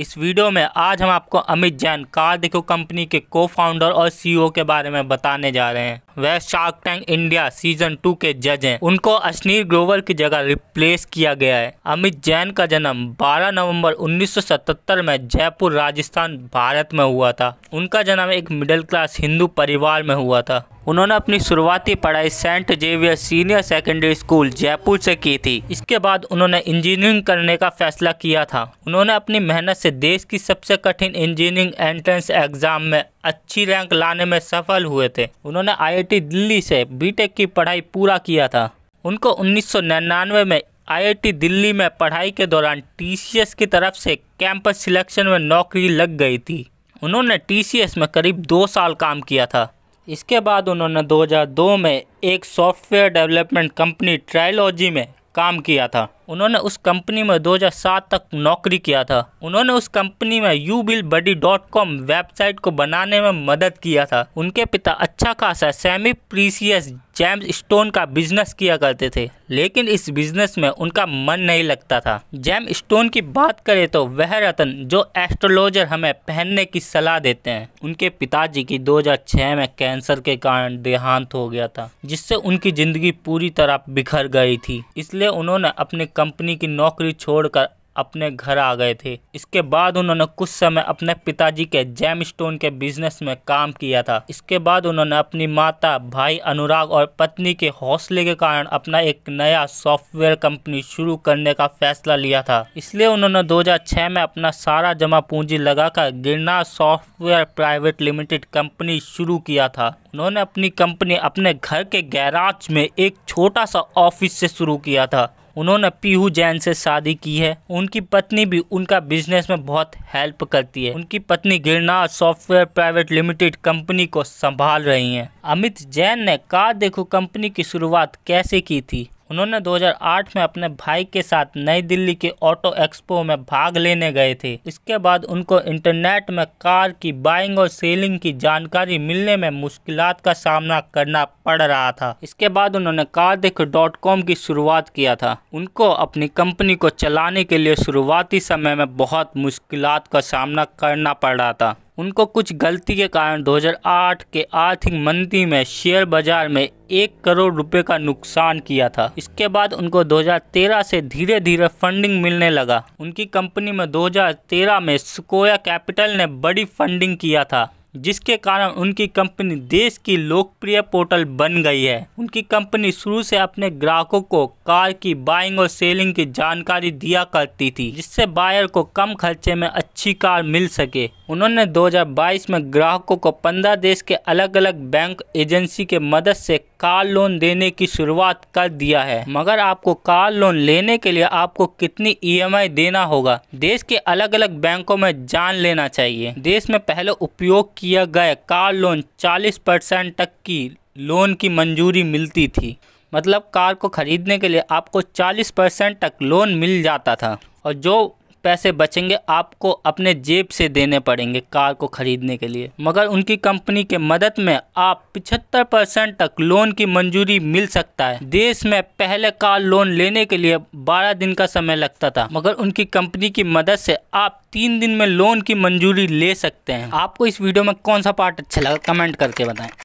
इस वीडियो में आज हम आपको अमित जैन कार देखो कंपनी के को फाउंडर और सीईओ e के बारे में बताने जा रहे हैं वह Shark Tank India season two के जज हैं उनको अश्नीर ग्रोवर की जगह रिप्लेस किया गया है अमित जैन का जन्म 12 नवंबर 1977 में जयपुर राजस्थान भारत में हुआ था उनका जन्म एक मिडिल क्लास हिंदू परिवार में हुआ था उन्होंने अपनी शुरुआती पढ़ाई Saint Xavier Senior Secondary School Jaipur से की थी इसके बाद उन्होंने इंजीनियरिंग करने का फैसला किया था उन्होंने अपनी मेहनत से देश की सबसे कठिन इंजीनियरिंग एंट्रेंस एग्जाम में अच्छी रैंक लाने में सफल हुए थे उन्होंने आई आईआईटी दिल्ली से बीटेक की पढ़ाई पूरा किया था उनको 1999 में आईआईटी दिल्ली में पढ़ाई के दौरान टीसीएस की तरफ से कैंपस सिलेक्शन में नौकरी लग गई थी उन्होंने टीसीएस में करीब दो साल काम किया था इसके बाद उन्होंने 2002 में एक सॉफ्टवेयर डेवलपमेंट कंपनी ट्रायलॉजी में काम किया था उन्होंने उस कंपनी में 2007 तक नौकरी किया था उन्होंने उस कंपनी में U bill buddy dot com website को बनाने में मदद किया था उनके पिता अच्छा खासा सेमी प्रीसियस जेम्स स्टोन का बिजनेस किया करते थे लेकिन इस बिजनेस में उनका मन नहीं लगता था जेम स्टोन की बात करें तो वह रतन जो एस्ट्रोलॉजर हमें पहनने की सलाह देते हैं उनके पिताजी की 2006 में कैंसर के कारण देहांत हो गया था जिससे उनकी जिंदगी पूरी तरह बिखर गई थी इसलिए उन्होंने अपने कंपनी की नौकरी छोड़कर अपने घर आ गए थे इसके बाद उन्होंने कुछ समय अपने पिताजी के जैम स्टोन के बिजनेस में काम किया था इसके बाद उन्होंने अपनी माता भाई अनुराग और पत्नी के हौसले के कारण अपना एक नया सॉफ्टवेयर कंपनी शुरू करने का फैसला लिया था इसलिए उन्होंने 2006 में अपना सारा जमा पूंजी लगाकर गिरना सॉफ्टवेयर प्राइवेट लिमिटेड कंपनी शुरू किया था उन्होंने अपनी कंपनी अपने घर के गैराज में एक छोटा सा ऑफिस से शुरू किया था उन्होंने पीहू जैन से शादी की है उनकी पत्नी भी उनका बिजनेस में बहुत हेल्प करती है उनकी पत्नी गिरना सॉफ्टवेयर प्राइवेट लिमिटेड कंपनी को संभाल रही हैं अमित जैन ने कहा देखो कंपनी की शुरुआत कैसे की थी उन्होंने 2008 में अपने भाई के साथ नई दिल्ली के ऑटो एक्सपो में भाग लेने गए थे इसके बाद उनको इंटरनेट में कार की बाइंग और सेलिंग की जानकारी मिलने में मुश्किल का सामना करना पड़ रहा था इसके बाद उन्होंने कार्दिक डॉट कॉम की शुरुआत किया था उनको अपनी कंपनी को चलाने के लिए शुरुआती समय में बहुत मुश्किल का सामना करना पड़ रहा था उनको कुछ गलती के कारण 2008 के आर्थिक मंदी में शेयर बाजार में एक करोड़ रुपए का नुकसान किया था इसके बाद उनको 2013 से धीरे धीरे फंडिंग मिलने लगा उनकी कंपनी में 2013 में स्कोया कैपिटल ने बड़ी फंडिंग किया था जिसके कारण उनकी कंपनी देश की लोकप्रिय पोर्टल बन गई है उनकी कंपनी शुरू से अपने ग्राहकों को कार की बाइंग और सेलिंग की जानकारी दिया करती थी जिससे बायर को कम खर्चे में अच्छी कार मिल सके उन्होंने 2022 में ग्राहकों को पंद्रह देश के अलग अलग बैंक एजेंसी के मदद से कार लोन देने की शुरुआत कर दिया है मगर आपको कार लोन लेने के लिए आपको कितनी ईएमआई e देना होगा देश के अलग अलग बैंकों में जान लेना चाहिए देश में पहले उपयोग किया गया कार लोन 40 परसेंट तक की लोन की मंजूरी मिलती थी मतलब कार को खरीदने के लिए आपको 40 परसेंट तक लोन मिल जाता था और जो पैसे बचेंगे आपको अपने जेब से देने पड़ेंगे कार को ख़रीदने के लिए मगर उनकी कंपनी के मदद में आप पिछहत्तर परसेंट तक लोन की मंजूरी मिल सकता है देश में पहले कार लोन लेने के लिए बारह दिन का समय लगता था मगर उनकी कंपनी की मदद से आप तीन दिन में लोन की मंजूरी ले सकते हैं आपको इस वीडियो में कौन सा पार्ट अच्छा लगा कमेंट करके बताएं